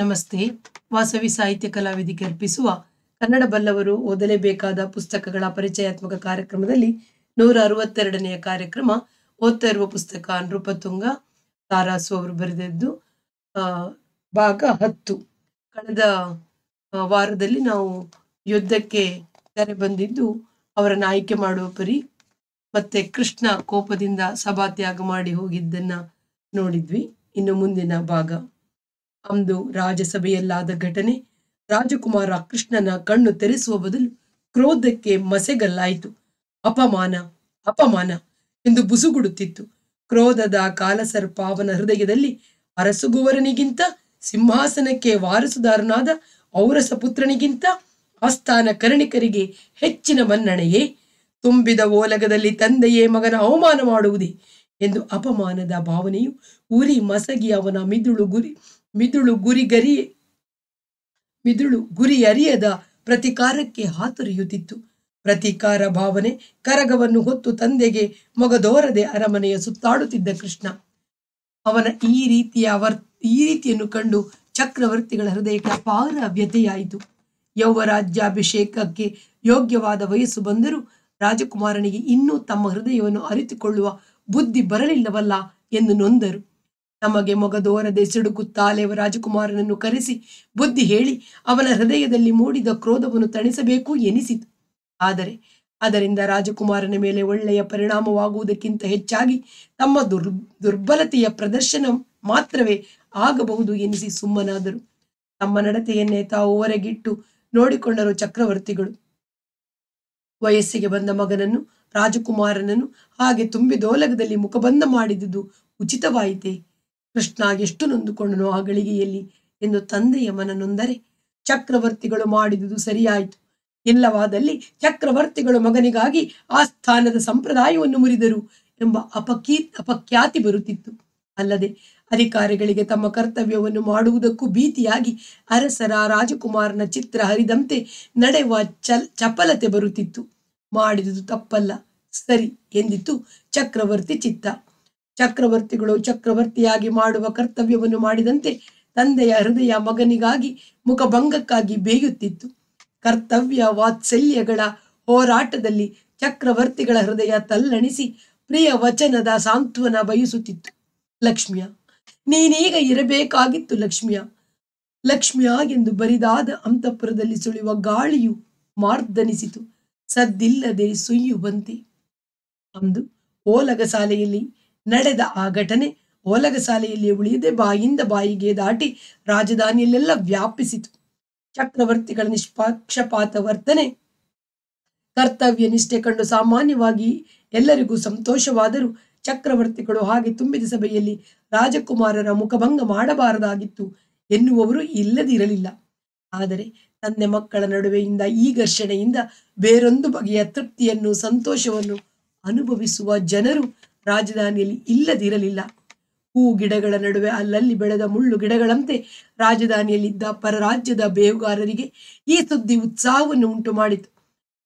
ನಮಸ್ತೆ ವಾಸವಿ ಸಾಹಿತ್ಯ ಕಲಾವಿದಿಗೆ ಅರ್ಪಿಸುವ ಕನ್ನಡ ಬಲ್ಲವರು ಓದಲೇಬೇಕಾದ ಪುಸ್ತಕಗಳ ಪರಿಚಯಾತ್ಮಕ ಕಾರ್ಯಕ್ರಮದಲ್ಲಿ ನೂರ ಅರವತ್ತೆರಡನೆಯ ಕಾರ್ಯಕ್ರಮ ಓದ್ತಾ ಇರುವ ಪುಸ್ತಕ ನೃಪತುಂಗ ತಾರಾಸು ಅವರು ಬರೆದಿದ್ದು ಭಾಗ ಹತ್ತು ಕಳೆದ ವಾರದಲ್ಲಿ ನಾವು ಯುದ್ಧಕ್ಕೆ ಕರೆ ಬಂದಿದ್ದು ಅವರನ್ನು ಆಯ್ಕೆ ಮಾಡುವ ಪರಿ ಮತ್ತೆ ಕೃಷ್ಣ ಕೋಪದಿಂದ ಸಭಾತ್ಯಾಗ ಮಾಡಿ ಹೋಗಿದ್ದನ್ನ ನೋಡಿದ್ವಿ ಇನ್ನು ಮುಂದಿನ ಭಾಗ ಅಂದು ರಾಜ್ಯಸಭೆಯಲ್ಲಾದ ಘಟನೆ ರಾಜಕುಮಾರ ಕೃಷ್ಣನ ಕಣ್ಣು ತೆರೆಸುವ ಬದಲು ಕ್ರೋಧಕ್ಕೆ ಮಸೆಗಲ್ಲಾಯಿತು ಅಪಮಾನ ಅಪಮಾನ ಎಂದು ಬುಸುಗುಡುತ್ತಿತ್ತು ಕ್ರೋಧದ ಕಾಲಸರ್ಪ ಅವನ ಹೃದಯದಲ್ಲಿ ಅರಸುಗುವರನಿಗಿಂತ ಸಿಂಹಾಸನಕ್ಕೆ ವಾರಸುದಾರನಾದ ಔರಸ ಪುತ್ರನಿಗಿಂತ ಆಸ್ಥಾನ ಕರ್ಣಿಕರಿಗೆ ಹೆಚ್ಚಿನ ಮನ್ನಣೆಯೇ ತುಂಬಿದ ಓಲಗದಲ್ಲಿ ತಂದೆಯೇ ಮಗನ ಅವಮಾನ ಮಾಡುವುದೇ ಎಂದು ಅಪಮಾನದ ಭಾವನೆಯು ಉರಿ ಮಸಗಿ ಅವನ ಮಿದುಳು ಗುರಿ ಮಿದುಳು ಗುರಿಗರಿ ಮಿದುಳು ಅರಿಯದ ಪ್ರತಿಕಾರಕ್ಕೆ ಹಾತೊರೆಯುತ್ತಿತ್ತು ಪ್ರತಿಕಾರ ಭಾವನೆ ಕರಗವನ್ನು ಹೊತ್ತು ತಂದೆಗೆ ಮೊಗದೋರದೆ ಅರಮನೆಯ ಸುತ್ತಾಡುತ್ತಿದ್ದ ಕೃಷ್ಣ ಅವನ ಈ ರೀತಿಯ ವರ್ ಈ ರೀತಿಯನ್ನು ಕಂಡು ಚಕ್ರವರ್ತಿಗಳ ಹೃದಯಕ್ಕೆ ಅಪಾರ ವ್ಯಥೆಯಾಯಿತು ಯೌವರಾಜ್ಯಾಭಿಷೇಕಕ್ಕೆ ಯೋಗ್ಯವಾದ ವಯಸ್ಸು ಬಂದರೂ ರಾಜಕುಮಾರನಿಗೆ ಇನ್ನೂ ತಮ್ಮ ಹೃದಯವನ್ನು ಅರಿತುಕೊಳ್ಳುವ ಬುದ್ಧಿ ಬರಲಿಲ್ಲವಲ್ಲ ಎಂದು ನೊಂದರು ನಮಗೆ ಮೊಗದೋರದೆ ಸಿಡುಕುತ್ತಾ ರಾಜಕುಮಾರನನ್ನು ಕರೆಸಿ ಬುದ್ಧಿ ಹೇಳಿ ಅವನ ಹೃದಯದಲ್ಲಿ ಮೂಡಿದ ಕ್ರೋಧವನ್ನು ತಣಿಸಬೇಕು ಎನಿಸಿತು ಆದರೆ ಅದರಿಂದ ರಾಜಕುಮಾರನ ಮೇಲೆ ಒಳ್ಳೆಯ ಪರಿಣಾಮವಾಗುವುದಕ್ಕಿಂತ ಹೆಚ್ಚಾಗಿ ತಮ್ಮ ದುರ್ ದುರ್ಬಲತೆಯ ಪ್ರದರ್ಶನ ಮಾತ್ರವೇ ಆಗಬಹುದು ಎನಿಸಿ ಸುಮ್ಮನಾದರು ತಮ್ಮ ನಡತೆಯನ್ನೇ ತಾವು ಹೊರಗಿಟ್ಟು ನೋಡಿಕೊಂಡರು ಚಕ್ರವರ್ತಿಗಳು ವಯಸ್ಸಿಗೆ ಬಂದ ಮಗನನ್ನು ರಾಜಕುಮಾರನನ್ನು ಹಾಗೆ ತುಂಬಿದೋಲಗದಲ್ಲಿ ಮುಖಬಂಧ ಮಾಡಿದುದು ಉಚಿತವಾಯಿತೇ ಕೃಷ್ಣ ಎಷ್ಟು ನೊಂದುಕೊಂಡನು ಆ ಗಳಿಗೆಯಲ್ಲಿ ಎಂದು ತಂದೆಯ ಮನ ನೊಂದರೆ ಚಕ್ರವರ್ತಿಗಳು ಮಾಡಿದುದು ಸರಿಯಾಯಿತು ಇಲ್ಲವಾದಲ್ಲಿ ಚಕ್ರವರ್ತಿಗಳು ಮಗನಿಗಾಗಿ ಆ ಸ್ಥಾನದ ಸಂಪ್ರದಾಯವನ್ನು ಮುರಿದರು ಎಂಬ ಅಪಕೀ ಅಪಖ್ಯಾತಿ ಬರುತ್ತಿತ್ತು ಅಲ್ಲದೆ ಅಧಿಕಾರಿಗಳಿಗೆ ತಮ್ಮ ಕರ್ತವ್ಯವನ್ನು ಮಾಡುವುದಕ್ಕೂ ಭೀತಿಯಾಗಿ ಅರಸರ ರಾಜಕುಮಾರನ ಚಿತ್ರ ಹರಿದಂತೆ ನಡೆಯುವ ಚಲ್ ಚಪಲತೆ ಬರುತ್ತಿತ್ತು ಮಾಡಿದುದು ತಪ್ಪಲ್ಲ ಸರಿ ಎಂದಿತು ಚಕ್ರವರ್ತಿ ಚಿತ್ತ ಚಕ್ರವರ್ತಿಗಳು ಚಕ್ರವರ್ತಿಯಾಗಿ ಮಾಡುವ ಕರ್ತವ್ಯವನ್ನು ಮಾಡಿದಂತೆ ತಂದೆಯ ಹೃದಯ ಮಗನಿಗಾಗಿ ಮುಖಭಂಗಕ್ಕಾಗಿ ಬೇಯುತ್ತಿತ್ತು ಕರ್ತವ್ಯ ವಾತ್ಸಲ್ಯಗಳ ಹೋರಾಟದಲ್ಲಿ ಚಕ್ರವರ್ತಿಗಳ ಹೃದಯ ತಲ್ಲಣಿಸಿ ಪ್ರಿಯ ವಚನದ ಸಾಂತ್ವನ ಬಯಸುತ್ತಿತ್ತು ಲಕ್ಷ್ಮಿಯ ನೀನೀಗ ಇರಬೇಕಾಗಿತ್ತು ಲಕ್ಷ್ಮಿಯ ಲಕ್ಷ್ಮಿಯ ಎಂದು ಬರಿದಾದ ಅಂತಃಪುರದಲ್ಲಿ ಸುಳಿಯುವ ಗಾಳಿಯು ಮಾರ್ದನಿಸಿತು ಸದ್ದಿಲ್ಲದೆ ಸುಯ್ಯು ಬಂತೆ ಅಂದು ಓಲಗಸಾಲೆಯಲ್ಲಿ ನಡೆದ ಆ ಘಟನೆ ಓಲಗಸಾಲೆಯಲ್ಲಿ ಉಳಿಯದೆ ಬಾಯಿಂದ ಬಾಯಿಗೆ ದಾಟಿ ರಾಜಧಾನಿಯಲ್ಲೆಲ್ಲ ವ್ಯಾಪಿಸಿತು ಚಕ್ರವರ್ತಿಗಳ ನಿಷ್ಪಕ್ಷಪಾತ ವರ್ತನೆ ಕರ್ತವ್ಯ ನಿಷ್ಠೆ ಕಂಡು ಸಾಮಾನ್ಯವಾಗಿ ಎಲ್ಲರಿಗೂ ಸಂತೋಷವಾದರೂ ಚಕ್ರವರ್ತಿಗಳು ಹಾಗೆ ತುಂಬಿದ ಸಭೆಯಲ್ಲಿ ರಾಜಕುಮಾರರ ಮುಖಭಂಗ ಮಾಡಬಾರದಾಗಿತ್ತು ಎನ್ನುವವರು ಇಲ್ಲದಿರಲಿಲ್ಲ ಆದರೆ ತಂದೆ ಮಕ್ಕಳ ನಡುವೆಯಿಂದ ಈ ಘರ್ಷಣೆಯಿಂದ ಬೇರೊಂದು ಬಗೆಯ ತೃಪ್ತಿಯನ್ನು ಸಂತೋಷವನ್ನು ಅನುಭವಿಸುವ ಜನರು ರಾಜಧಾನಿಯಲ್ಲಿ ಇಲ್ಲದಿರಲಿಲ್ಲ ಹೂ ಗಿಡಗಳ ನಡುವೆ ಅಲ್ಲಲ್ಲಿ ಬೆಳೆದ ಮುಳ್ಳು ಗಿಡಗಳಂತೆ ರಾಜಧಾನಿಯಲ್ಲಿದ್ದ ಪರರಾಜ್ಯದ ಬೇಹುಗಾರರಿಗೆ ಈ ಸುದ್ದಿ ಉತ್ಸಾಹವನ್ನು ಉಂಟು ಮಾಡಿತು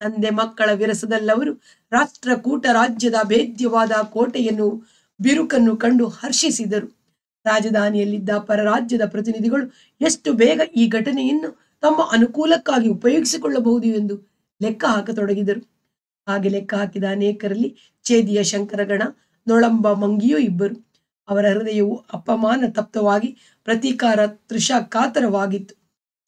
ತಂದೆ ಮಕ್ಕಳ ವಿರಸದಲ್ಲವರು ರಾಷ್ಟ್ರಕೂಟ ರಾಜ್ಯದ ಭೇದ್ಯವಾದ ಕೋಟೆಯನ್ನು ಬಿರುಕನ್ನು ಕಂಡು ಹರ್ಷಿಸಿದರು ರಾಜಧಾನಿಯಲ್ಲಿದ್ದ ಪರರಾಜ್ಯದ ಪ್ರತಿನಿಧಿಗಳು ಎಷ್ಟು ಬೇಗ ಈ ಘಟನೆಯನ್ನು ತಮ್ಮ ಅನುಕೂಲಕ್ಕಾಗಿ ಉಪಯೋಗಿಸಿಕೊಳ್ಳಬಹುದು ಎಂದು ಲೆಕ್ಕ ಹಾಕತೊಡಗಿದರು ಹಾಗೆ ಲೆಕ್ಕ ಹಾಕಿದ ಅನೇಕರಲ್ಲಿ ಚೇದಿಯ ಶಂಕರಗಣ ನೊಳಂಬ ಮಂಗಿಯೂ ಇಬ್ಬರು ಅವರ ಹೃದಯವು ಅಪಮಾನ ತಪ್ತವಾಗಿ ಪ್ರತೀಕಾರ ತೃಷಾ ಕಾತರವಾಗಿತ್ತು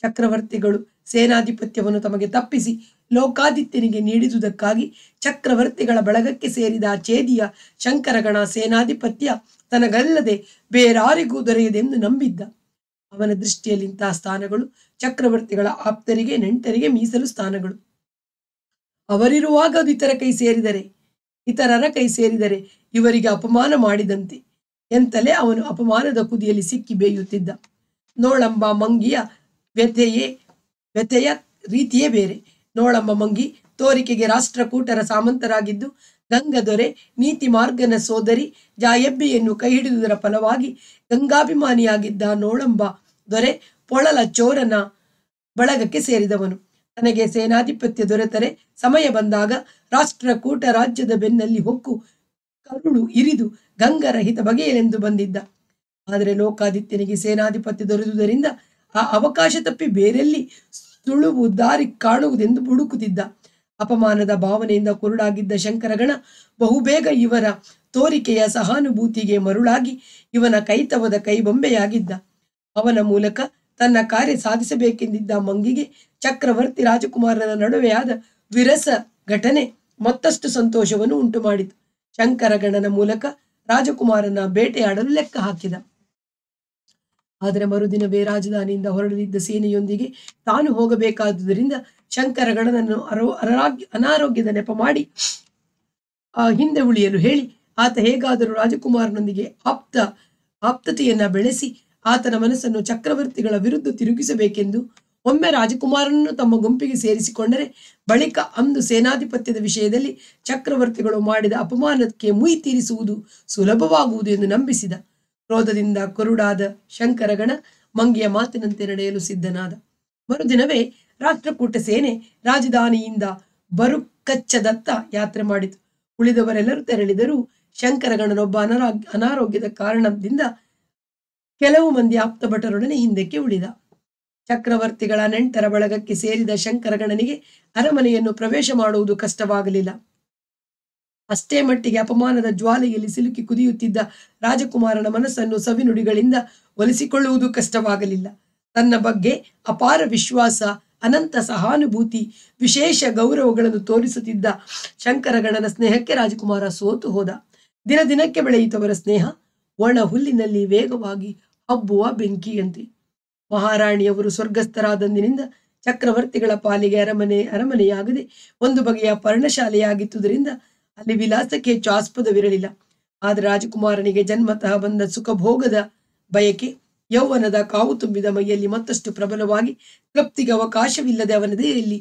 ಚಕ್ರವರ್ತಿಗಳು ಸೇನಾಧಿಪತ್ಯವನ್ನು ತಮಗೆ ತಪ್ಪಿಸಿ ಲೋಕಾದಿತ್ಯನಿಗೆ ನೀಡಿದುದಕ್ಕಾಗಿ ಚಕ್ರವರ್ತಿಗಳ ಬಳಗಕ್ಕೆ ಸೇರಿದ ಚೇದಿಯ ಶಂಕರಗಣ ಸೇನಾಧಿಪತ್ಯ ತನಗಲ್ಲದೆ ಬೇರಾರಿಗೂ ದೊರೆಯದೆಂದು ನಂಬಿದ್ದ ಅವನ ದೃಷ್ಟಿಯಲ್ಲಿಂತಹ ಸ್ಥಾನಗಳು ಚಕ್ರವರ್ತಿಗಳ ಆಪ್ತರಿಗೆ ನೆಂಟರಿಗೆ ಮೀಸಲು ಸ್ಥಾನಗಳು ಅವರಿರುವಾಗ ಅದು ಇತರ ಕೈ ಸೇರಿದರೆ ಇತರರ ಕೈ ಸೇರಿದರೆ ಇವರಿಗೆ ಅಪಮಾನ ಮಾಡಿದಂತೆ ಎಂತಲೇ ಅವನು ಅಪಮಾನದ ಕುದಿಯಲ್ಲಿ ಸಿಕ್ಕಿ ಬೇಯುತ್ತಿದ್ದ ನೋಳಂಬ ಮಂಗಿಯ ವ್ಯಥೆಯೇ ವ್ಯಥೆಯ ರೀತಿಯೇ ಬೇರೆ ನೋಳಂಬ ಮಂಗಿ ತೋರಿಕೆಗೆ ರಾಷ್ಟ್ರಕೂಟರ ಸಾಮಂತರಾಗಿದ್ದು ಗಂಗದೊರೆ ನೀತಿ ಮಾರ್ಗನ ಸೋದರಿ ಜಾಯಬ್ಬಿಯನ್ನು ಕೈ ಹಿಡಿದುದರ ಫಲವಾಗಿ ಗಂಗಾಭಿಮಾನಿಯಾಗಿದ್ದ ನೋಳಂಬ ದೊರೆ ಪೊಳಲ ಚೋರನ ಬಳಗಕ್ಕೆ ಸೇರಿದವನು ತನಗೆ ಸೇನಾಧಿಪತ್ಯ ದೊರೆತರೆ ಸಮಯ ಬಂದಾಗ ರಾಷ್ಟ್ರಕೂಟ ರಾಜ್ಯದ ಬೆನ್ನಲ್ಲಿ ಹೊಕ್ಕು ಕರುಳು ಇರಿದು ಗಂಗರಹಿತ ಬಗೆಯಲೆಂದು ಬಂದಿದ್ದ ಆದರೆ ಲೋಕಾದಿತ್ಯನಿಗೆ ಸೇನಾಧಿಪತ್ಯ ದೊರೆದುದರಿಂದ ಆ ಅವಕಾಶ ತಪ್ಪಿ ಬೇರೆಲ್ಲಿ ತುಳುವು ದಾರಿ ಕಾಣುವುದೆಂದು ಹುಡುಕುತ್ತಿದ್ದ ಅಪಮಾನದ ಭಾವನೆಯಿಂದ ಕುರುಡಾಗಿದ್ದ ಶಂಕರಗಣ ಬಹುಬೇಗ ಇವರ ತೋರಿಕೆಯ ಸಹಾನುಭೂತಿಗೆ ಮರುಳಾಗಿ ಇವನ ಕೈತವದ ಕೈಬೊಂಬೆಯಾಗಿದ್ದ ಅವನ ಮೂಲಕ ತನ್ನ ಕಾರ್ಯ ಸಾಧಿಸಬೇಕೆಂದಿದ್ದ ಮಂಗಿಗೆ ಚಕ್ರವರ್ತಿ ರಾಜಕುಮಾರನ ನಡುವೆಯಾದ ವಿರಸ ಘಟನೆ ಮತ್ತಷ್ಟು ಸಂತೋಷವನ್ನು ಉಂಟು ಮಾಡಿತು ಶಂಕರಗಣನ ಮೂಲಕ ರಾಜಕುಮಾರನ ಬೇಟೆಯಾಡಲು ಲೆಕ್ಕ ಹಾಕಿದ ಆದರೆ ಮರುದಿನವೇ ರಾಜಧಾನಿಯಿಂದ ಹೊರಡಿದ್ದ ಸೇನೆಯೊಂದಿಗೆ ತಾನು ಹೋಗಬೇಕಾದುದರಿಂದ ಶಂಕರಗಣನನ್ನು ಅರೋ ಅನಾರೋಗ್ಯದ ನೆಪ ಮಾಡಿ ಆ ಹಿಂದೆ ಉಳಿಯಲು ಹೇಳಿ ಆತ ಹೇಗಾದರೂ ರಾಜಕುಮಾರನೊಂದಿಗೆ ಆಪ್ತ ಆಪ್ತತೆಯನ್ನ ಬೆಳೆಸಿ ಆತನ ಮನಸ್ಸನ್ನು ಚಕ್ರವರ್ತಿಗಳ ವಿರುದ್ಧ ತಿರುಗಿಸಬೇಕೆಂದು ಒಮ್ಮೆ ರಾಜಕುಮಾರನನ್ನು ತಮ್ಮ ಗುಂಪಿಗೆ ಸೇರಿಸಿಕೊಂಡರೆ ಬಳಿಕ ಅಂದು ಸೇನಾಧಿಪತ್ಯದ ವಿಷಯದಲ್ಲಿ ಚಕ್ರವರ್ತಿಗಳು ಮಾಡಿದ ಅಪಮಾನಕ್ಕೆ ಮುಯಿ ತೀರಿಸುವುದು ಸುಲಭವಾಗುವುದು ಎಂದು ನಂಬಿಸಿದ ಕ್ರೋಧದಿಂದ ಕುರುಡಾದ ಶಂಕರಗಣ ಮಂಗಿಯ ಮಾತಿನಂತೆ ನಡೆಯಲು ಸಿದ್ಧನಾದ ಮರುದಿನವೇ ರಾಷ್ಟ್ರಕೂಟ ಸೇನೆ ರಾಜಧಾನಿಯಿಂದ ಬರುಕಚ್ಚದತ್ತ ಯಾತ್ರೆ ಮಾಡಿತು ಉಳಿದವರೆಲ್ಲರೂ ತೆರಳಿದರೂ ಶಂಕರಗಣನೊಬ್ಬ ಅನಾರೋಗ್ಯದ ಕಾರಣದಿಂದ ಕೆಲವು ಮಂದಿ ಆಪ್ತ ಭಟರೊಡನೆ ಹಿಂದಕ್ಕೆ ಉಳಿದ ಚಕ್ರವರ್ತಿಗಳ ನೆಂಟರ ಬಳಗಕ್ಕೆ ಸೇರಿದ ಶಂಕರಗಣನಿಗೆ ಅರಮನೆಯನ್ನು ಪ್ರವೇಶ ಮಾಡುವುದು ಕಷ್ಟವಾಗಲಿಲ್ಲ ಅಷ್ಟೇ ಮಟ್ಟಿಗೆ ಅಪಮಾನದ ಜ್ವಾಲೆಯಲ್ಲಿ ಸಿಲುಕಿ ಕುದಿಯುತ್ತಿದ್ದ ರಾಜಕುಮಾರನ ಮನಸ್ಸನ್ನು ಸವಿನುಡಿಗಳಿಂದ ಒಲಿಸಿಕೊಳ್ಳುವುದು ಕಷ್ಟವಾಗಲಿಲ್ಲ ತನ್ನ ಬಗ್ಗೆ ಅಪಾರ ವಿಶ್ವಾಸ ಅನಂತ ಸಹಾನುಭೂತಿ ವಿಶೇಷ ಗೌರವಗಳನ್ನು ತೋರಿಸುತ್ತಿದ್ದ ಶಂಕರಗಣನ ಸ್ನೇಹಕ್ಕೆ ರಾಜಕುಮಾರ ಸೋತು ಹೋದ ದಿನ ದಿನಕ್ಕೆ ಬೆಳೆಯಿತವರ ಸ್ನೇಹ ಒಣ ಹುಲ್ಲಿನಲ್ಲಿ ವೇಗವಾಗಿ ಹಬ್ಬುವ ಬೆಂಕಿಯಂತೆ ಮಹಾರಾಣಿಯವರು ಸ್ವರ್ಗಸ್ಥರಾದಂದಿನಿಂದ ಚಕ್ರವರ್ತಿಗಳ ಪಾಲಿಗೆ ಅರಮನೆ ಅರಮನೆಯಾಗದೆ ಒಂದು ಬಗೆಯ ಪರ್ಣಶಾಲೆಯಾಗಿತ್ತುದರಿಂದ ಅಲ್ಲಿ ವಿಲಾಸಕ್ಕೆ ಹೆಚ್ಚು ಆಸ್ಪದವಿರಲಿಲ್ಲ ಆದರೆ ರಾಜಕುಮಾರನಿಗೆ ಜನ್ಮತಃ ಬಂದ ಸುಖಭೋಗದ ಬಯಕೆ ಯೌವನದ ಕಾವು ತುಂಬಿದ ಮೈಯಲ್ಲಿ ಮತ್ತಷ್ಟು ಪ್ರಬಲವಾಗಿ ತೃಪ್ತಿಗೆ ಅವಕಾಶವಿಲ್ಲದೆ ಇಲ್ಲಿ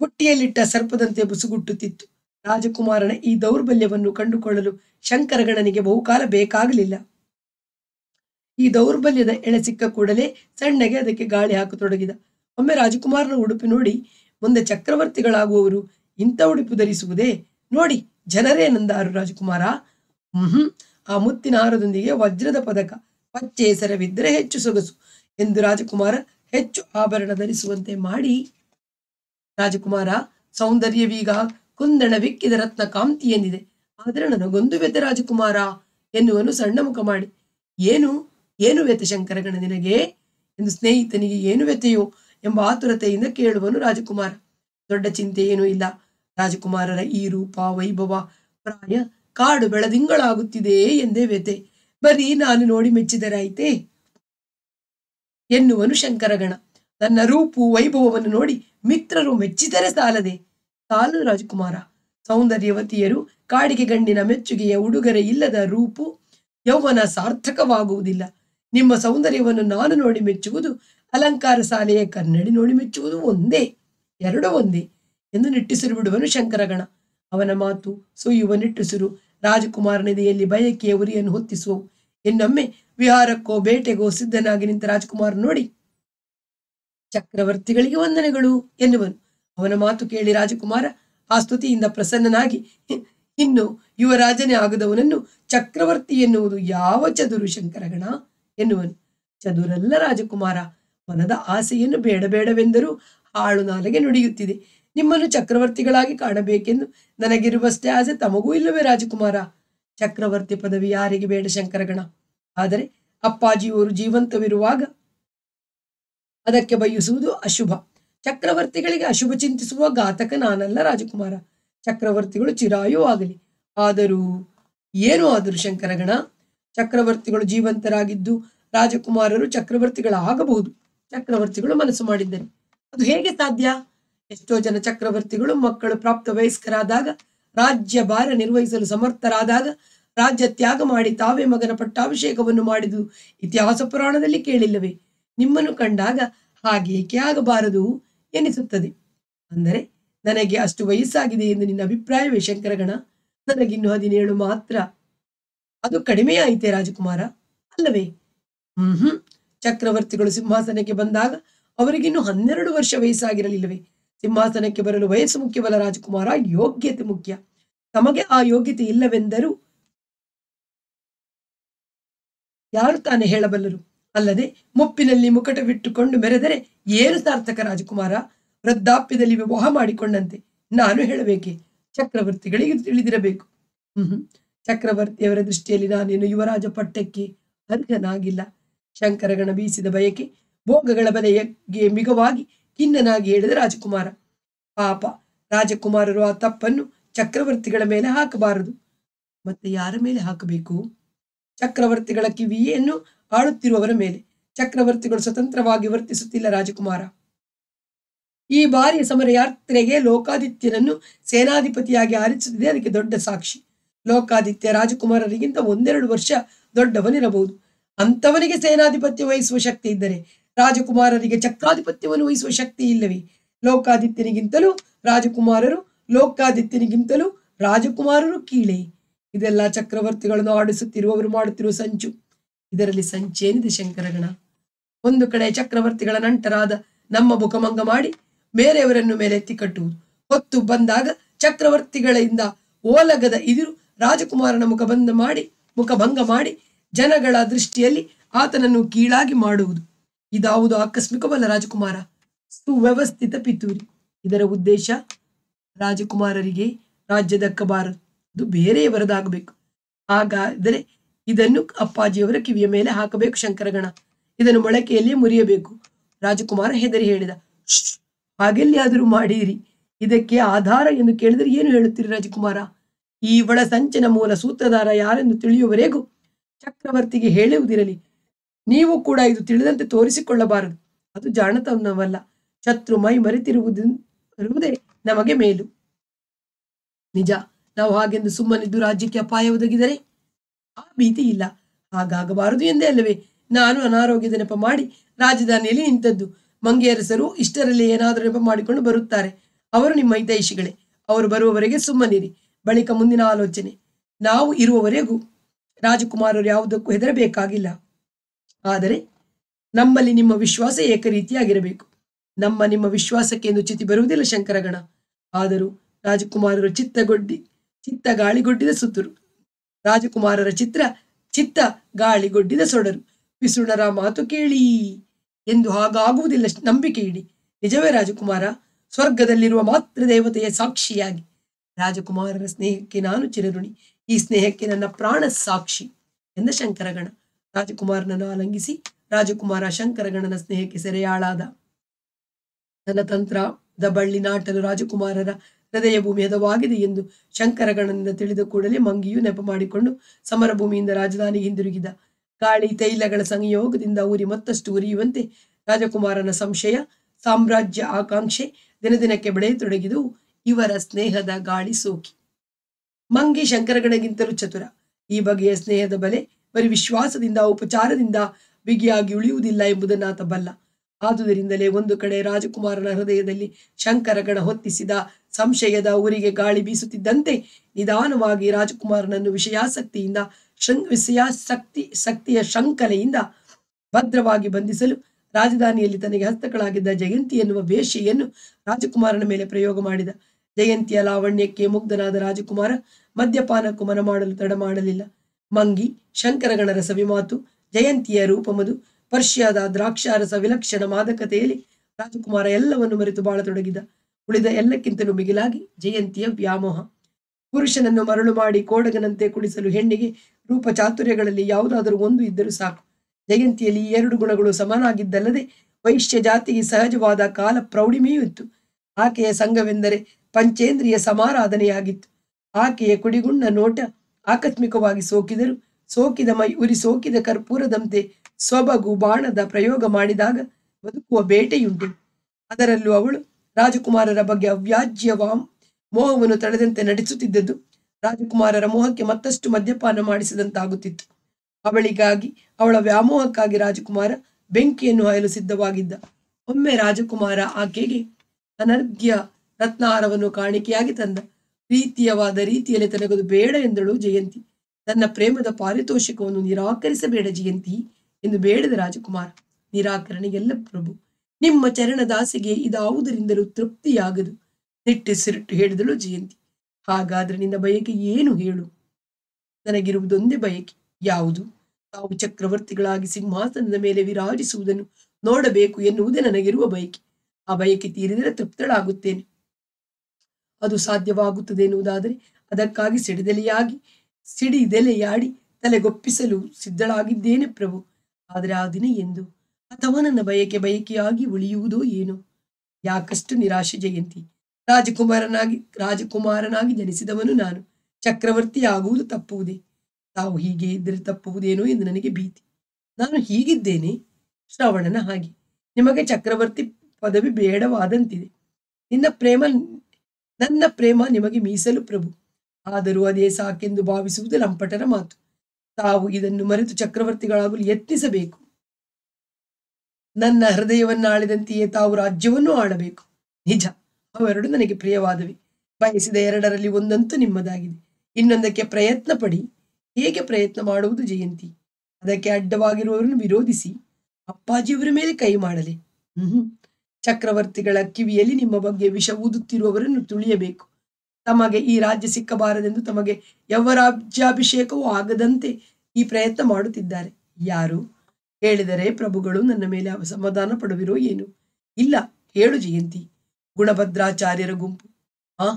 ಪುಟ್ಟಿಯಲ್ಲಿಟ್ಟ ಸರ್ಪದಂತೆ ಬುಸುಗುಟ್ಟುತ್ತಿತ್ತು ರಾಜಕುಮಾರನ ಈ ದೌರ್ಬಲ್ಯವನ್ನು ಕಂಡುಕೊಳ್ಳಲು ಶಂಕರಗಣನಿಗೆ ಬಹುಕಾಲ ಬೇಕಾಗಲಿಲ್ಲ ಈ ದೌರ್ಬಲ್ಯದ ಎಳೆ ಸಿಕ್ಕ ಕೂಡಲೇ ಸಣ್ಣಗೆ ಅದಕ್ಕೆ ಗಾಳಿ ಹಾಕತೊಡಗಿದ ಒಮ್ಮೆ ರಾಜಕುಮಾರನ ಉಡುಪು ನೋಡಿ ಮುಂದೆ ಚಕ್ರವರ್ತಿಗಳಾಗುವವರು ಇಂಥ ಉಡುಪು ಧರಿಸುವುದೇ ನೋಡಿ ಜನರೇ ನಂದಾರು ರಾಜಕುಮಾರ ಹ್ಮ್ ಆ ಮುತ್ತಿನ ಆರದೊಂದಿಗೆ ವಜ್ರದ ಪದಕ ಪಚ್ಚೆ ಹೆಸರವಿದ್ದರೆ ಹೆಚ್ಚು ಸೊಗಸು ಎಂದು ರಾಜಕುಮಾರ ಹೆಚ್ಚು ಆಭರಣ ಧರಿಸುವಂತೆ ಮಾಡಿ ರಾಜಕುಮಾರ ಸೌಂದರ್ಯವೀಗ ಕುಂದಣ ವಿಕ್ಕಿದ ರತ್ನ ಕಾಂತಿ ಎಂದಿದೆ ಆದರೆ ನನಗೊಂದು ವೆದ್ದ ರಾಜಕುಮಾರ ಎನ್ನುವನು ಸಣ್ಣ ಮುಖ ಮಾಡಿ ಏನು ಏನು ವ್ಯಥೆ ಶಂಕರಗಣ ನಿನಗೆ ಎಂದು ಸ್ನೇಹಿತನಿಗೆ ಏನು ವ್ಯತೆಯೋ ಎಂಬ ಆತುರತೆಯಿಂದ ಕೇಳುವನು ರಾಜಕುಮಾರ ದೊಡ್ಡ ಚಿಂತೆ ಏನೂ ಇಲ್ಲ ರಾಜಕುಮಾರರ ಈ ರೂಪ ವೈಭವ ಪ್ರಾಯ ಕಾಡು ಬೆಳದಿಂಗಳಾಗುತ್ತಿದೆ ಎಂದೇ ವ್ಯಥೆ ಬರೀ ನಾನು ನೋಡಿ ಮೆಚ್ಚಿದರಾಯಿತೇ ಎನ್ನುವನು ಶಂಕರಗಣ ತನ್ನ ರೂಪು ವೈಭವವನ್ನು ನೋಡಿ ಮಿತ್ರರು ಮೆಚ್ಚಿದರೆ ಸಾಲದೆ ಸಾಲು ರಾಜಕುಮಾರ ಸೌಂದರ್ಯವತಿಯರು ಕಾಡಿಗೆ ಗಂಡಿನ ಮೆಚ್ಚುಗೆಯ ಉಡುಗೊರೆ ಇಲ್ಲದ ರೂಪು ಯೌವನ ಸಾರ್ಥಕವಾಗುವುದಿಲ್ಲ ನಿಮ್ಮ ಸೌಂದರ್ಯವನ್ನು ನಾನು ನೋಡಿ ಮೆಚ್ಚುವುದು ಅಲಂಕಾರ ಸಾಲೆಯ ಕನ್ನಡಿ ನೋಡಿ ಮೆಚ್ಚುವುದು ಒಂದೇ ಎರಡು ಒಂದೇ ಎಂದು ನಿಟ್ಟಿಸಿರು ಬಿಡುವನು ಶಂಕರಗಣ ಅವನ ಮಾತು ಸುಯುವ ನಿಟ್ಟುಸಿರು ರಾಜಕುಮಾರನಿದೆಯಲ್ಲಿ ಬಯಕೆಯ ಉರಿಯನ್ನು ಹೊತ್ತಿಸುವ ಇನ್ನೊಮ್ಮೆ ವಿಹಾರಕ್ಕೋ ಬೇಟೆಗೋ ಸಿದ್ಧನಾಗಿ ನಿಂತ ರಾಜಕುಮಾರ್ ನೋಡಿ ಚಕ್ರವರ್ತಿಗಳಿಗೆ ವಂದನೆಗಳು ಎನ್ನುವನು ಅವನ ಮಾತು ಕೇಳಿ ರಾಜಕುಮಾರ ಆ ಸ್ತುತಿಯಿಂದ ಪ್ರಸನ್ನನಾಗಿ ಇನ್ನು ಯುವರಾಜನೇ ಆಗದವನನ್ನು ಚಕ್ರವರ್ತಿ ಎನ್ನುವುದು ಯಾವ ಚದುರು ಶಂಕರಗಣ ಎನ್ನುವನು ಚದುರಲ್ಲ ರಾಜಕುಮಾರ ಮನದ ಆಸೆಯನ್ನು ಬೇಡಬೇಡವೆಂದರೂ ಹಾಳು ನಾಲೆಗೆ ನುಡಿಯುತ್ತಿದೆ ನಿಮ್ಮನ್ನು ಚಕ್ರವರ್ತಿಗಳಾಗಿ ಕಾಣಬೇಕೆಂದು ನನಗಿರುವಷ್ಟೇ ಆಸೆ ತಮಗೂ ಇಲ್ಲವೇ ರಾಜಕುಮಾರ ಚಕ್ರವರ್ತಿ ಪದವಿ ಯಾರಿಗೆ ಬೇಡ ಶಂಕರಗಣ ಆದರೆ ಅಪ್ಪಾಜಿಯವರು ಜೀವಂತವಿರುವಾಗ ಅದಕ್ಕೆ ಬಯಸುವುದು ಅಶುಭ ಚಕ್ರವರ್ತಿಗಳಿಗೆ ಅಶುಭ ಚಿಂತಿಸುವ ಘಾತಕ ನಾನಲ್ಲ ರಾಜಕುಮಾರ ಚಕ್ರವರ್ತಿಗಳು ಚಿರಾಯೂ ಆಗಲಿ ಆದರೂ ಏನು ಆದರೂ ಶಂಕರಗಣ ಚಕ್ರವರ್ತಿಗಳು ಜೀವಂತರಾಗಿದ್ದು ರಾಜಕುಮಾರರು ಚಕ್ರವರ್ತಿಗಳಾಗಬಹುದು ಚಕ್ರವರ್ತಿಗಳು ಮನಸ್ಸು ಮಾಡಿದ್ದಾರೆ ಅದು ಹೇಗೆ ಸಾಧ್ಯ ಎಷ್ಟೋ ಜನ ಚಕ್ರವರ್ತಿಗಳು ಮಕ್ಕಳು ಪ್ರಾಪ್ತ ವಯಸ್ಕರಾದಾಗ ರಾಜ್ಯ ಭಾರ ನಿರ್ವಹಿಸಲು ಸಮರ್ಥರಾದಾಗ ರಾಜ್ಯ ತ್ಯಾಗ ಮಾಡಿ ತಾವೇ ಮಗನ ಪಟ್ಟಾಭಿಷೇಕವನ್ನು ಮಾಡಿದು ಇತಿಹಾಸ ಪುರಾಣದಲ್ಲಿ ಕೇಳಿಲ್ಲವೆ ನಿಮ್ಮನ್ನು ಕಂಡಾಗ ಹಾಗೇಕೆ ಆಗಬಾರದು ಎನಿಸುತ್ತದೆ ಅಂದರೆ ನನಗೆ ಅಷ್ಟು ವಯಸ್ಸಾಗಿದೆ ಎಂದು ನಿನ್ನ ಅಭಿಪ್ರಾಯವೇ ಶಂಕರಗಣ ನನಗಿನ್ನು ಹದಿನೇಳು ಮಾತ್ರ ಅದು ಕಡಿಮೆ ಆಯಿತೆ ರಾಜಕುಮಾರ ಅಲ್ಲವೇ ಹ್ಮ್ ಹ್ಮ್ ಚಕ್ರವರ್ತಿಗಳು ಸಿಂಹಾಸನಕ್ಕೆ ಬಂದಾಗ ಅವರಿಗಿನ್ನು ಹನ್ನೆರಡು ವರ್ಷ ವಯಸ್ಸಾಗಿರಲಿಲ್ಲವೇ ಸಿಂಹಾಸನಕ್ಕೆ ಬರಲು ವಯಸ್ಸು ಮುಖ್ಯವಲ್ಲ ರಾಜಕುಮಾರ ಯೋಗ್ಯತೆ ಮುಖ್ಯ ತಮಗೆ ಆ ಯೋಗ್ಯತೆ ಇಲ್ಲವೆಂದರೂ ಯಾರು ತಾನೇ ಹೇಳಬಲ್ಲರು ಅಲ್ಲದೆ ಮುಪ್ಪಿನಲ್ಲಿ ಮುಕಟವಿಟ್ಟುಕೊಂಡು ಮೆರೆದರೆ ಏನು ಸಾರ್ಥಕ ರಾಜಕುಮಾರ ವೃದ್ಧಾಪ್ಯದಲ್ಲಿ ವಿವಾಹ ಮಾಡಿಕೊಂಡಂತೆ ನಾನು ಹೇಳಬೇಕೆ ಚಕ್ರವರ್ತಿಗಳಿಗೆ ತಿಳಿದಿರಬೇಕು ಹ್ಮ್ ಚಕ್ರವರ್ತಿಯವರ ದೃಷ್ಟಿಯಲ್ಲಿ ನಾನೇನು ಯುವರಾಜ ಪಟ್ಟಕ್ಕೆ ಅರ್ಹನಾಗಿಲ್ಲ ಶಂಕರಗಣ ಬೀಸಿದ ಬಯಕೆ ಭೋಗಗಳ ಬಲೆಯಗೆ ಮಿಗವಾಗಿ ಖಿನ್ನನಾಗಿ ಹೇಳಿದ ರಾಜಕುಮಾರ ಪಾಪ ರಾಜಕುಮಾರರು ಆ ತಪ್ಪನ್ನು ಚಕ್ರವರ್ತಿಗಳ ಮೇಲೆ ಹಾಕಬಾರದು ಮತ್ತೆ ಯಾರ ಮೇಲೆ ಹಾಕಬೇಕು ಚಕ್ರವರ್ತಿಗಳ ಕಿವಿಯನ್ನು ಆಳುತ್ತಿರುವವರ ಮೇಲೆ ಚಕ್ರವರ್ತಿಗಳು ಸ್ವತಂತ್ರವಾಗಿ ವರ್ತಿಸುತ್ತಿಲ್ಲ ರಾಜಕುಮಾರ ಈ ಬಾರಿಯ ಸಮರ ಯಾತ್ರೆಗೆ ಲೋಕಾದಿತ್ಯನನ್ನು ಸೇನಾಧಿಪತಿಯಾಗಿ ಆರಿಸುತ್ತಿದೆ ಅದಕ್ಕೆ ದೊಡ್ಡ ಸಾಕ್ಷಿ ಲೋಕಾದಿತ್ಯ ರಾಜಕುಮಾರರಿಗಿಂತ ಒಂದೆರಡು ವರ್ಷ ದೊಡ್ಡವನಿರಬಹುದು ಅಂಥವನಿಗೆ ಸೇನಾಧಿಪತ್ಯ ವಹಿಸುವ ಶಕ್ತಿ ಇದ್ದರೆ ರಾಜಕುಮಾರರಿಗೆ ಚಕ್ರಾಧಿಪತ್ಯವನ್ನು ವಹಿಸುವ ಶಕ್ತಿ ಇಲ್ಲವೇ ಲೋಕಾದಿತ್ಯನಿಗಿಂತಲೂ ರಾಜಕುಮಾರರು ಲೋಕಾದಿತ್ಯನಿಗಿಂತಲೂ ರಾಜಕುಮಾರರು ಕೀಳೆ ಇದೆಲ್ಲ ಚಕ್ರವರ್ತಿಗಳನ್ನು ಆಡಿಸುತ್ತಿರುವವರು ಮಾಡುತ್ತಿರುವ ಸಂಚು ಇದರಲ್ಲಿ ಸಂಚೇನಿದೆ ಶಂಕರಗಣ ಒಂದು ಕಡೆ ಚಕ್ರವರ್ತಿಗಳ ನಂಟರಾದ ನಮ್ಮ ಮುಖಮಂಗ ಮಾಡಿ ಬೇರೆಯವರನ್ನು ಮೇಲೆ ಎತ್ತಿ ಕಟ್ಟುವುದು ಹೊತ್ತು ಬಂದಾಗ ಚಕ್ರವರ್ತಿಗಳಿಂದ ಓಲಗದ ಇದಿರು ರಾಜಕುಮಾರನ ಮುಖಬಂಧ ಮಾಡಿ ಮುಖಭಂಗ ಮಾಡಿ ಜನಗಳ ದೃಷ್ಟಿಯಲ್ಲಿ ಆತನನ್ನು ಕೀಳಾಗಿ ಮಾಡುವುದು ಇದಾವುದು ಆಕಸ್ಮಿಕವಲ್ಲ ರಾಜಕುಮಾರ ಸುವ್ಯವಸ್ಥಿತ ಪಿತೂರಿ ಇದರ ಉದ್ದೇಶ ರಾಜಕುಮಾರರಿಗೆ ರಾಜ್ಯ ದಕ್ಕಬಾರದು ಬೇರೆಯವರದಾಗಬೇಕು ಹಾಗಾದರೆ ಇದನ್ನು ಅಪ್ಪಾಜಿಯವರ ಕಿವಿಯ ಮೇಲೆ ಹಾಕಬೇಕು ಶಂಕರಗಣ ಇದನ್ನು ಮೊಳಕೆಯಲ್ಲಿ ಮುರಿಯಬೇಕು ರಾಜಕುಮಾರ ಹೆದರಿ ಹೇಳಿದ ಹಾಗೆಲ್ಲಿ ಆದರೂ ಮಾಡಿರಿ ಇದಕ್ಕೆ ಆಧಾರ ಎಂದು ಕೇಳಿದರೆ ಏನು ಹೇಳುತ್ತೀರಿ ರಾಜಕುಮಾರ ಈ ಒಳ ಸಂಚಿನ ಮೂಲ ಸೂತ್ರಧಾರ ಯಾರೆಂದು ತಿಳಿಯುವವರೆಗೂ ಚಕ್ರವರ್ತಿಗೆ ಹೇಳುವುದಿರಲಿ ನೀವು ಕೂಡ ಇದು ತಿಳಿದಂತೆ ತೋರಿಸಿಕೊಳ್ಳಬಾರದು ಅದು ಜಾಣತನವಲ್ಲ ಶತ್ರು ಮೈ ಮರೆತಿರುವುದೇ ನಮಗೆ ಮೇಲು ನಿಜ ನಾವು ಹಾಗೆಂದು ಸುಮ್ಮನಿದ್ದು ರಾಜ್ಯಕ್ಕೆ ಅಪಾಯ ಒದಗಿದರೆ ಆ ಭೀತಿ ಇಲ್ಲ ಹಾಗಾಗಬಾರದು ಎಂದೇ ಅಲ್ಲವೇ ನಾನು ಅನಾರೋಗ್ಯದ ನೆಪ ಮಾಡಿ ರಾಜಧಾನಿಯಲ್ಲಿ ನಿಂತದ್ದು ಮಂಗೇರಸರು ಇಷ್ಟರಲ್ಲಿ ಏನಾದರೂ ನೆಪ ಮಾಡಿಕೊಂಡು ಬರುತ್ತಾರೆ ಅವರು ನಿಮ್ಮ ಹಿತೈಷಿಗಳೇ ಅವರು ಬರುವವರೆಗೆ ಸುಮ್ಮನಿರಿ ಬಳಿಕ ಮುಂದಿನ ಆಲೋಚನೆ ನಾವು ಇರುವವರೆಗೂ ರಾಜಕುಮಾರರು ಯಾವುದಕ್ಕೂ ಹೆದರಬೇಕಾಗಿಲ್ಲ ಆದರೆ ನಮ್ಮಲ್ಲಿ ನಿಮ್ಮ ವಿಶ್ವಾಸ ಏಕರೀತಿಯಾಗಿರಬೇಕು ನಮ್ಮ ನಿಮ್ಮ ವಿಶ್ವಾಸಕ್ಕೆ ಎಂದು ಚಿತಿ ಬರುವುದಿಲ್ಲ ಶಂಕರಗಣ ಆದರೂ ರಾಜಕುಮಾರರು ಚಿತ್ತಗೊಡ್ಡಿ ಚಿತ್ತ ಗಾಳಿಗೊಡ್ಡಿದ ಸುತ್ತರು ರಾಜಕುಮಾರರ ಚಿತ್ರ ಚಿತ್ತ ಗಾಳಿಗೊಡ್ಡಿದ ಸೊಡರು ವಿಸುಣರ ಮಾತು ಕೇಳಿ ಎಂದು ಹಾಗಾಗುವುದಿಲ್ಲ ನಂಬಿಕೆ ಇಡಿ ನಿಜವೇ ರಾಜಕುಮಾರ ಸ್ವರ್ಗದಲ್ಲಿರುವ ಮಾತ್ರ ದೇವತೆಯ ಸಾಕ್ಷಿಯಾಗಿ ರಾಜಕುಮಾರರ ಸ್ನೇಹಕ್ಕೆ ನಾನು ಚಿರಋಣಿ ಈ ಸ್ನೇಹಕ್ಕೆ ನನ್ನ ಪ್ರಾಣ ಸಾಕ್ಷಿ ಎಂದ ಶಂಕರಗಣ ರಾಜಕುಮಾರನನ್ನು ಆಲಂಗಿಸಿ ರಾಜಕುಮಾರ ಶಂಕರಗಣನ ಸ್ನೇಹಕ್ಕೆ ಸೆರೆಯಾಳಾದ ನನ್ನ ತಂತ್ರ ದಬಳ್ಳಿ ನಾಟಲು ರಾಜಕುಮಾರರ ಹೃದಯ ಭೂಮಿ ಹದವಾಗಿದೆ ಎಂದು ಶಂಕರಗಣನಿಂದ ತಿಳಿದ ಕೂಡಲೇ ಮಂಗಿಯು ನೆಪ ಮಾಡಿಕೊಂಡು ಸಮರಭೂಮಿಯಿಂದ ರಾಜಧಾನಿ ಹಿಂದಿರುಗಿದ ಗಾಳಿ ತೈಲಗಳ ಸಂಯೋಗದಿಂದ ಊರಿ ಮತ್ತಷ್ಟು ಉರಿಯುವಂತೆ ರಾಜಕುಮಾರನ ಸಂಶಯ ಸಾಮ್ರಾಜ್ಯ ಆಕಾಂಕ್ಷೆ ದಿನದಿನಕ್ಕೆ ಬೆಳೆಯತೊಡಗಿದು ಇವರ ಸ್ನೇಹದ ಗಾಳಿ ಸೋಕಿ ಮಂಗಿ ಶಂಕರಗಣಗಿಂತಲೂ ಚತುರ ಈ ಬಗೆಯ ಸ್ನೇಹದ ಬಲೆ ಬರೀ ವಿಶ್ವಾಸದಿಂದ ಉಪಚಾರದಿಂದ ಬಿಗಿಯಾಗಿ ಉಳಿಯುವುದಿಲ್ಲ ಎಂಬುದನ್ನು ಬಲ್ಲ ಆದುದರಿಂದಲೇ ಒಂದು ಕಡೆ ರಾಜಕುಮಾರನ ಹೃದಯದಲ್ಲಿ ಶಂಕರಗಣ ಹೊತ್ತಿಸಿದ ಸಂಶಯದ ಊರಿಗೆ ಗಾಳಿ ಬೀಸುತ್ತಿದ್ದಂತೆ ನಿಧಾನವಾಗಿ ರಾಜಕುಮಾರನನ್ನು ವಿಷಯಾಸಕ್ತಿಯಿಂದ ಶೃಂಗ್ ವಿಷಯಾಸಕ್ತಿ ಶಕ್ತಿಯ ಶಂಕಲೆಯಿಂದ ಭದ್ರವಾಗಿ ಬಂಧಿಸಲು ರಾಜಧಾನಿಯಲ್ಲಿ ತನಗೆ ಹಸ್ತಗಳಾಗಿದ್ದ ಜಯಂತಿ ಎನ್ನುವ ವೇಷೆಯನ್ನು ರಾಜಕುಮಾರನ ಮೇಲೆ ಪ್ರಯೋಗ ಮಾಡಿದ ಜಯಂತಿಯ ಲಾವಣ್ಯಕ್ಕೆ ಮುಗ್ಧನಾದ ರಾಜಕುಮಾರ ಮದ್ಯಪಾನಕ್ಕೂ ಮನ ಮಾಡಲು ತಡ ಮಾಡಲಿಲ್ಲ ಮಂಗಿ ಶಂಕರಗಣರ ಸವಿಮಾತು ಜಯಂತಿಯ ರೂಪಮದು ಪರ್ಷಿಯಾದ ದ್ರಾಕ್ಷಾರಸ ವಿಲಕ್ಷಣ ಮಾದಕತೆಯಲ್ಲಿ ರಾಜಕುಮಾರ ಎಲ್ಲವನ್ನು ಮರೆತು ಬಾಳತೊಡಗಿದ ಉಳಿದ ಎಲ್ಲಕ್ಕಿಂತಲೂ ಮಿಗಿಲಾಗಿ ಜಯಂತಿಯ ವ್ಯಾಮೋಹ ಪುರುಷನನ್ನು ಮರಳು ಮಾಡಿ ಕೋಡಗನಂತೆ ಕುಡಿಸಲು ಹೆಣ್ಣಿಗೆ ರೂಪ ಚಾತುರ್ಯಗಳಲ್ಲಿ ಯಾವುದಾದರೂ ಒಂದು ಇದ್ದರೂ ಸಾಕು ಜಯಂತಿಯಲ್ಲಿ ಎರಡು ಗುಣಗಳು ಸಮನಾಗಿದ್ದಲ್ಲದೆ ವೈಶ್ಯ ಜಾತಿಗೆ ಸಹಜವಾದ ಕಾಲ ಪ್ರೌಢಿಮೆಯೂ ಇತ್ತು ಆಕೆಯ ಸಂಘವೆಂದರೆ ಪಂಚೇಂದ್ರಿಯ ಸಮಾರಾಧನೆಯಾಗಿತ್ತು ಆಕೆಯ ಕುಡಿಗುಣ್ಣ ನೋಟ ಆಕಸ್ಮಿಕವಾಗಿ ಸೋಕಿದರು ಸೋಕಿದ ಮೈ ಉರಿ ಸೋಕಿದ ಕರ್ಪೂರದಂತೆ ಸೊಬಗು ಬಾಣದ ಪ್ರಯೋಗ ಮಾಡಿದಾಗ ಬದುಕುವ ಬೇಟೆಯುಂಟು ಅದರಲ್ಲೂ ಅವಳು ರಾಜಕುಮಾರರ ಬಗ್ಗೆ ಅವ್ಯಾಜ್ಯ ವಾಮ್ ಮೋಹವನ್ನು ತಡೆದಂತೆ ನಡೆಸುತ್ತಿದ್ದದ್ದು ರಾಜಕುಮಾರರ ಮೋಹಕ್ಕೆ ಮತ್ತಷ್ಟು ಮದ್ಯಪಾನ ಮಾಡಿಸಿದಂತಾಗುತ್ತಿತ್ತು ಅವಳಿಗಾಗಿ ಅವಳ ವ್ಯಾಮೋಹಕ್ಕಾಗಿ ರಾಜಕುಮಾರ ಬೆಂಕಿಯನ್ನು ಹಾಯಲು ಸಿದ್ಧವಾಗಿದ್ದ ಒಮ್ಮೆ ರಾಜಕುಮಾರ ಆಕೆಗೆ ಅನರ್ಘ್ಯ ರತ್ನಾರವನ್ನು ಕಾಣಿಕೆಯಾಗಿ ತಂದ ಪ್ರೀತಿಯವಾದ ರೀತಿಯಲ್ಲಿ ತನಗದು ಬೇಡ ಎಂದಳು ಜಯಂತಿ ತನ್ನ ಪ್ರೇಮದ ಪಾರಿತೋಷಿಕವನ್ನು ನಿರಾಕರಿಸಬೇಡ ಜಯಂತಿ ಎಂದು ಬೇಡದ ರಾಜಕುಮಾರ ನಿರಾಕರಣೆಗೆಲ್ಲ ಪ್ರಭು ನಿಮ್ಮ ಚರಣದಾಸಿಗೆ ಇದಾವುದರಿಂದಲೂ ತೃಪ್ತಿಯಾಗದು ಸಿರಿಟು ಹೇಳಿದಳು ಜಯಂತಿ ಹಾಗಾದ್ರೆ ನಿನ್ನ ಬಯಕೆ ಏನು ಹೇಳು ನನಗಿರುವುದೊಂದೇ ಬಯಕೆ ಯಾವುದು ತಾವು ಚಕ್ರವರ್ತಿಗಳಾಗಿ ಸಿಂಹಾಸನದ ಮೇಲೆ ವಿರಾಜಿಸುವುದನ್ನು ನೋಡಬೇಕು ಎನ್ನುವುದೇ ನನಗಿರುವ ಬಯಕೆ ಆ ಬಯಕೆ ತೀರಿದರೆ ತೃಪ್ತಳಾಗುತ್ತೇನೆ ಅದು ಸಾಧ್ಯವಾಗುತ್ತದೆ ಎನ್ನುವುದಾದರೆ ಅದಕ್ಕಾಗಿ ಸಿಡಿದೆಲೆಯಾಗಿ ಸಿಡಿದೆಲೆಯಾಡಿ ತಲೆಗೊಪ್ಪಿಸಲು ಸಿದ್ಧಳಾಗಿದ್ದೇನೆ ಪ್ರಭು ಆದರೆ ಆ ದಿನ ಎಂದು ಅಥವಾ ನನ್ನ ಬಯಕೆ ಬಯಕೆಯಾಗಿ ಉಳಿಯುವುದೋ ಏನೋ ಯಾಕಷ್ಟು ನಿರಾಶೆ ಜಯಂತಿ ರಾಜಕುಮಾರನಾಗಿ ರಾಜಕುಮಾರನಾಗಿ ಜನಿಸಿದವನು ನಾನು ಚಕ್ರವರ್ತಿಯಾಗುವುದು ತಪ್ಪುವುದೇ ತಾವು ಹೀಗೆ ಇದ್ದರೆ ತಪ್ಪುವುದೇನೋ ಎಂದು ನನಗೆ ಭೀತಿ ನಾನು ಹೀಗಿದ್ದೇನೆ ಶ್ರವಣನ ಹಾಗೆ ನಿಮಗೆ ಚಕ್ರವರ್ತಿ ಪದವಿ ಬೇಡವಾದಂತಿದೆ ನಿನ್ನ ಪ್ರೇಮ ನನ್ನ ಪ್ರೇಮ ನಿಮಗೆ ಮೀಸಲು ಪ್ರಭು ಆದರೂ ಅದೇ ಸಾಕೆಂದು ಭಾವಿಸುವುದು ಲಂಪಟರ ಮಾತು ತಾವು ಇದನ್ನು ಮರೆತು ಚಕ್ರವರ್ತಿಗಳಾಗಲು ಯತ್ನಿಸಬೇಕು ನನ್ನ ಹೃದಯವನ್ನು ಆಳಿದಂತೆಯೇ ತಾವು ರಾಜ್ಯವನ್ನು ಆಳಬೇಕು ನಿಜ ಅವೆರಡು ನನಗೆ ಪ್ರಿಯವಾದವೆ ಬಯಸಿದ ಎರಡರಲ್ಲಿ ಒಂದಂತೂ ನಿಮ್ಮದಾಗಿದೆ ಇನ್ನೊಂದಕ್ಕೆ ಪ್ರಯತ್ನ ಪಡಿ ಹೇಗೆ ಪ್ರಯತ್ನ ಮಾಡುವುದು ಜಯಂತಿ ಅದಕ್ಕೆ ಅಡ್ಡವಾಗಿರುವವರನ್ನು ವಿರೋಧಿಸಿ ಅಪ್ಪಾಜಿಯವರ ಮೇಲೆ ಕೈ ಮಾಡಲಿ ಹ್ಮ್ ಚಕ್ರವರ್ತಿಗಳ ಕಿವಿಯಲ್ಲಿ ನಿಮ್ಮ ಬಗ್ಗೆ ವಿಷ ಊದುತ್ತಿರುವವರನ್ನು ತುಳಿಯಬೇಕು ತಮಗೆ ಈ ರಾಜ್ಯ ಸಿಕ್ಕಬಾರದೆಂದು ತಮಗೆ ಯಾವ ರಾಜ್ಯಾಭಿಷೇಕವೂ ಆಗದಂತೆ ಈ ಪ್ರಯತ್ನ ಮಾಡುತ್ತಿದ್ದಾರೆ ಯಾರು ಹೇಳಿದರೆ ಪ್ರಭುಗಳು ನನ್ನ ಮೇಲೆ ಅಸಮಾಧಾನ ಪಡುವಿರೋ ಏನು ಇಲ್ಲ ಹೇಳು ಜಯಂತಿ ಗುಣಭದ್ರಾಚಾರ್ಯರ ಗುಂಪು ಆ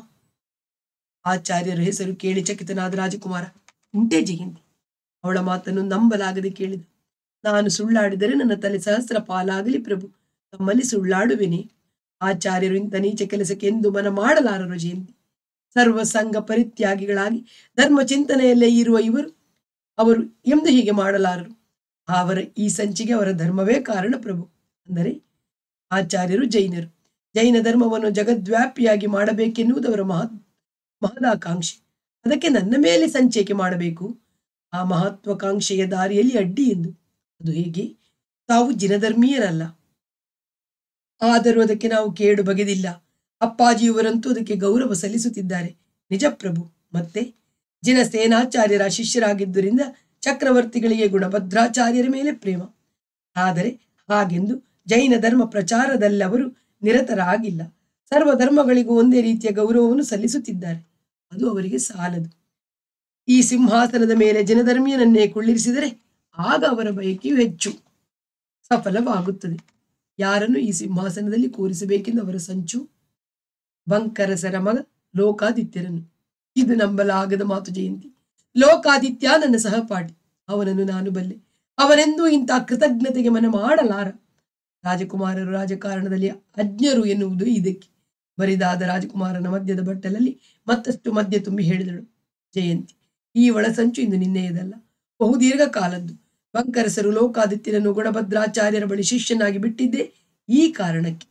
ಆಚಾರ್ಯರ ಹೆಸರು ಕೇಳಿ ಚಕಿತನಾದ ರಾಜಕುಮಾರ ಉಂಟೆ ಜಯಂತಿ ಅವಳ ಮಾತನ್ನು ನಂಬಲಾಗದೆ ಕೇಳಿದ ನಾನು ಸುಳ್ಳಾಡಿದರೆ ನನ್ನ ತಲೆ ಸಹಸ್ರ ಪಾಲಾಗಲಿ ಪ್ರಭು ತಮ್ಮಲ್ಲಿ ಸುಳ್ಳಾಡುವೆನೆ ಇಂಥ ನೀಚ ಕೆಲಸಕ್ಕೆ ಎಂದು ಮನ ಮಾಡಲಾರರು ಜಯಂತಿ ಸರ್ವ ಸಂಘ ಪರಿತ್ಯಾಗಿಗಳಾಗಿ ಧರ್ಮ ಚಿಂತನೆಯಲ್ಲೇ ಇರುವ ಇವರು ಅವರು ಎಂದು ಹೀಗೆ ಮಾಡಲಾರರು ಅವರ ಈ ಸಂಚಿಗೆ ಅವರ ಧರ್ಮವೇ ಕಾರಣ ಪ್ರಭು ಅಂದರೆ ಆಚಾರ್ಯರು ಜೈನರು ಜೈನ ಧರ್ಮವನ್ನು ಜಗದ್ವ್ಯಾಪಿಯಾಗಿ ಮಾಡಬೇಕೆನ್ನುವುದು ಅವರ ಮಹತ್ ಮಹದಾಕಾಂಕ್ಷೆ ಅದಕ್ಕೆ ನನ್ನ ಮೇಲೆ ಸಂಚಿಕೆ ಮಾಡಬೇಕು ಆ ಮಹತ್ವಾಕಾಂಕ್ಷೆಯ ದಾರಿಯಲ್ಲಿ ಅಡ್ಡಿ ಎಂದು ಅದು ಹೇಗೆ ತಾವು ಜಿನಧರ್ಮೀಯರಲ್ಲ ಆದರೂ ಅದಕ್ಕೆ ನಾವು ಕೇಡು ಬಗೆದಿಲ್ಲ ಅಪ್ಪಾಜಿಯವರಂತೂ ಅದಕ್ಕೆ ಗೌರವ ಸಲ್ಲಿಸುತ್ತಿದ್ದಾರೆ ನಿಜಪ್ರಭು ಮತ್ತೆ ಜಿನ ಸೇನಾಚಾರ್ಯರ ಶಿಷ್ಯರಾಗಿದ್ದರಿಂದ ಚಕ್ರವರ್ತಿಗಳಿಗೆ ಗುಣಭದ್ರಾಚಾರ್ಯರ ಮೇಲೆ ಪ್ರೇಮ ಆದರೆ ಹಾಗೆಂದು ಜೈನ ಧರ್ಮ ಪ್ರಚಾರದಲ್ಲವರು ನಿರತರಾಗಿಲ್ಲ ಧರ್ಮಗಳಿಗೂ ಒಂದೇ ರೀತಿಯ ಗೌರವವನ್ನು ಸಲ್ಲಿಸುತ್ತಿದ್ದಾರೆ ಅದು ಅವರಿಗೆ ಸಾಲದು ಈ ಸಿಂಹಾಸನದ ಮೇಲೆ ಜನಧರ್ಮೀಯನನ್ನೇ ಕುಳ್ಳಿರಿಸಿದರೆ ಆಗ ಅವರ ಬಯಕೆಯು ಹೆಚ್ಚು ಸಫಲವಾಗುತ್ತದೆ ಯಾರನ್ನು ಈ ಸಿಂಹಾಸನದಲ್ಲಿ ಕೂರಿಸಬೇಕೆಂದು ಅವರ ಸಂಚು ಬಂಕರಸರ ಮಗ ಲೋಕಾದಿತ್ಯರನ್ನು ಇದು ನಂಬಲಾಗದ ಮಾತು ಜಯಂತಿ ಲೋಕಾದಿತ್ಯ ನನ್ನ ಸಹಪಾಠಿ ಅವನನ್ನು ನಾನು ಬಲ್ಲೆ ಅವನೆಂದೂ ಇಂಥ ಕೃತಜ್ಞತೆಗೆ ಮನ ಮಾಡಲಾರ ರಾಜಕುಮಾರರು ರಾಜಕಾರಣದಲ್ಲಿ ಅಜ್ಞರು ಎನ್ನುವುದು ಇದಕ್ಕೆ ಬರಿದಾದ ರಾಜಕುಮಾರನ ಮದ್ಯದ ಬಟ್ಟಲಲ್ಲಿ ಮತ್ತಷ್ಟು ಮದ್ಯ ತುಂಬಿ ಹೇಳಿದಳು ಜಯಂತಿ ಈ ಒಳಸಂಚು ಇಂದು ನಿನ್ನೆಯದಲ್ಲ ಬಹುದೀರ್ಘ ಕಾಲದ್ದು ಬಂಕರಸರು ಲೋಕಾದಿತ್ಯನನ್ನು ಗುಣಭದ್ರಾಚಾರ್ಯರ ಬಳಿ ಶಿಷ್ಯನಾಗಿ ಬಿಟ್ಟಿದ್ದೆ ಈ ಕಾರಣಕ್ಕೆ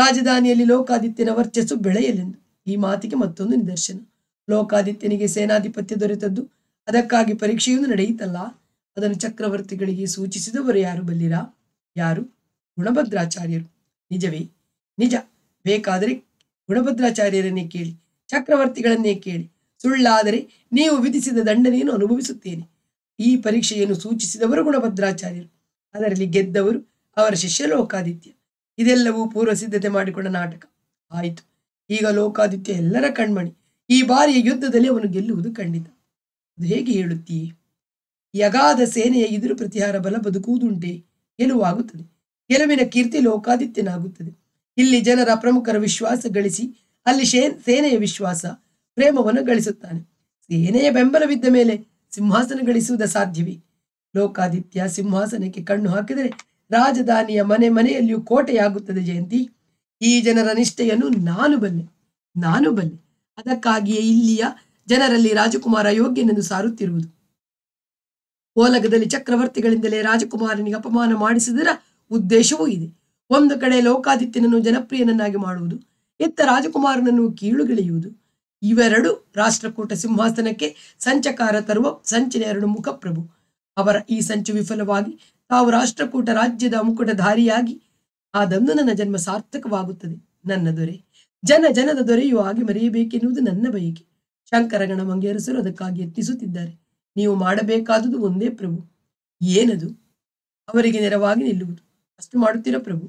ರಾಜಧಾನಿಯಲ್ಲಿ ಲೋಕಾದಿತ್ಯನ ವರ್ಚಸ್ಸು ಬೆಳೆಯಲೆಂದು ಈ ಮಾತಿಗೆ ಮತ್ತೊಂದು ನಿದರ್ಶನ ಲೋಕಾದಿತ್ಯನಿಗೆ ಸೇನಾಧಿಪತ್ಯ ದೊರೆತದ್ದು ಅದಕ್ಕಾಗಿ ಪರೀಕ್ಷೆಯೊಂದು ನಡೆಯಿತಲ್ಲ ಅದನ್ನು ಚಕ್ರವರ್ತಿಗಳಿಗೆ ಸೂಚಿಸಿದವರು ಯಾರು ಬಲ್ಲಿರಾ ಯಾರು ಗುಣಭದ್ರಾಚಾರ್ಯರು ನಿಜವೇ ನಿಜ ಬೇಕಾದರೆ ಗುಣಭದ್ರಾಚಾರ್ಯರನ್ನೇ ಕೇಳಿ ಚಕ್ರವರ್ತಿಗಳನ್ನೇ ಕೇಳಿ ಸುಳ್ಳಾದರೆ ನೀವು ವಿಧಿಸಿದ ದಂಡನೆಯನ್ನು ಅನುಭವಿಸುತ್ತೇನೆ ಈ ಪರೀಕ್ಷೆಯನ್ನು ಸೂಚಿಸಿದವರು ಗುಣಭದ್ರಾಚಾರ್ಯರು ಅದರಲ್ಲಿ ಗೆದ್ದವರು ಅವರ ಶಿಷ್ಯ ಲೋಕಾದಿತ್ಯ ಇದೆಲ್ಲವೂ ಪೂರ್ವ ಸಿದ್ಧತೆ ಮಾಡಿಕೊಂಡ ನಾಟಕ ಆಯಿತು ಈಗ ಲೋಕಾದಿತ್ಯ ಎಲ್ಲರ ಕಣ್ಮಣಿ ಈ ಬಾರಿಯ ಯುದ್ಧದಲ್ಲಿ ಅವನು ಗೆಲ್ಲುವುದು ಖಂಡಿತ ಅದು ಹೇಗೆ ಹೇಳುತ್ತೀಯೇ ಯಗಾದ ಸೇನೆಯ ಎದುರು ಪ್ರತಿಹಾರ ಬಲ ಬದುಕುವುದುಂಟೆ ಗೆಲುವಾಗುತ್ತದೆ ಗೆಲುವಿನ ಕೀರ್ತಿ ಲೋಕಾದಿತ್ಯನಾಗುತ್ತದೆ ಇಲ್ಲಿ ಜನರ ಪ್ರಮುಖರ ವಿಶ್ವಾಸ ಗಳಿಸಿ ಅಲ್ಲಿ ಸೇನೆಯ ವಿಶ್ವಾಸ ಪ್ರೇಮವನ್ನು ಗಳಿಸುತ್ತಾನೆ ಸೇನೆಯ ಬೆಂಬಲವಿದ್ದ ಮೇಲೆ ಸಿಂಹಾಸನ ಗಳಿಸುವುದ ಸಾಧ್ಯವೇ ಲೋಕಾದಿತ್ಯ ಸಿಂಹಾಸನಕ್ಕೆ ಕಣ್ಣು ಹಾಕಿದರೆ ರಾಜಧಾನಿಯ ಮನೆ ಮನೆಯಲ್ಲಿಯೂ ಕೋಟೆಯಾಗುತ್ತದೆ ಜಯಂತಿ ಈ ಜನರ ನಿಷ್ಠೆಯನ್ನು ನಾನು ಬಲ್ಲೆ ನಾನು ಬಲ್ಲೆ ಅದಕ್ಕಾಗಿಯೇ ಇಲ್ಲಿಯ ಜನರಲ್ಲಿ ರಾಜಕುಮಾರ ಯೋಗ್ಯನೆಂದು ಸಾರುತ್ತಿರುವುದು ಓಲಗದಲ್ಲಿ ಚಕ್ರವರ್ತಿಗಳಿಂದಲೇ ರಾಜಕುಮಾರನಿಗೆ ಅಪಮಾನ ಮಾಡಿಸಿದರ ಉದ್ದೇಶವೂ ಇದೆ ಒಂದು ಕಡೆ ಲೋಕಾದಿತ್ಯನನ್ನು ಜನಪ್ರಿಯನನ್ನಾಗಿ ಮಾಡುವುದು ಎತ್ತ ರಾಜಕುಮಾರನನ್ನು ಕೀಳುಗಿಳಿಯುವುದು ಇವೆರಡು ರಾಷ್ಟ್ರಕೂಟ ಸಿಂಹಾಸನಕ್ಕೆ ಸಂಚಕಾರ ತರುವ ಸಂಚಿನ ಎರಡು ಮುಖಪ್ರಭು ಅವರ ಈ ಸಂಚು ವಿಫಲವಾಗಿ ತಾವು ರಾಷ್ಟ್ರಕೂಟ ರಾಜ್ಯದ ಮುಕುಟಧಾರಿಯಾಗಿ ಆದಂದು ನನ್ನ ಜನ್ಮ ಸಾರ್ಥಕವಾಗುತ್ತದೆ ನನ್ನ ದೊರೆ ಜನ ಜನದ ದೊರೆಯು ಆಗಿ ಮರೆಯಬೇಕೆನ್ನುವುದು ನನ್ನ ಬಯಕೆ ಶಂಕರಗಣ ಮಂಗೇರಸರು ಅದಕ್ಕಾಗಿ ಯತ್ನಿಸುತ್ತಿದ್ದಾರೆ ನೀವು ಮಾಡಬೇಕಾದುದು ಒಂದೇ ಪ್ರಭು ಏನದು ಅವರಿಗೆ ನೆರವಾಗಿ ನಿಲ್ಲುವುದು ಅಷ್ಟು ಮಾಡುತ್ತಿರೋ ಪ್ರಭು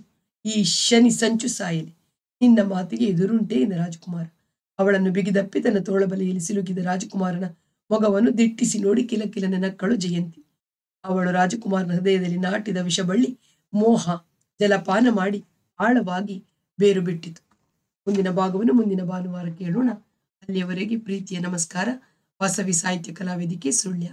ಈ ಶನಿ ಸಂಚು ಸಾಯಲಿ ನಿನ್ನ ಮಾತಿಗೆ ಎದುರುಂಟೇ ಎಂದ ರಾಜಕುಮಾರ ಅವಳನ್ನು ಬಿಗಿದಪ್ಪಿ ತನ್ನ ತೋಳಬಲೆಯಲ್ಲಿ ಸಿಲುಕಿದ ರಾಜಕುಮಾರನ ಮೊಗವನ್ನು ದಿಟ್ಟಿಸಿ ನೋಡಿ ಕಿಲಕಿಲನ ನಕ್ಕಳು ಜಯಂತಿ ಅವಳು ರಾಜಕುಮಾರನ ಹೃದಯದಲ್ಲಿ ನಾಟಿದ ವಿಷಬಳ್ಳಿ ಮೋಹ ಜಲಪಾನ ಮಾಡಿ ಆಳವಾಗಿ ಬೇರು ಬಿಟ್ಟಿತು ಮುಂದಿನ ಭಾಗವನ್ನು ಮುಂದಿನ ಭಾನುವಾರ ಕೇಳೋಣ ಅಲ್ಲಿಯವರೆಗೆ ಪ್ರೀತಿಯ ನಮಸ್ಕಾರ ವಾಸವಿ ಸಾಹಿತ್ಯ ಕಲಾವೇದಿಕೆ ಸುಳ್ಯ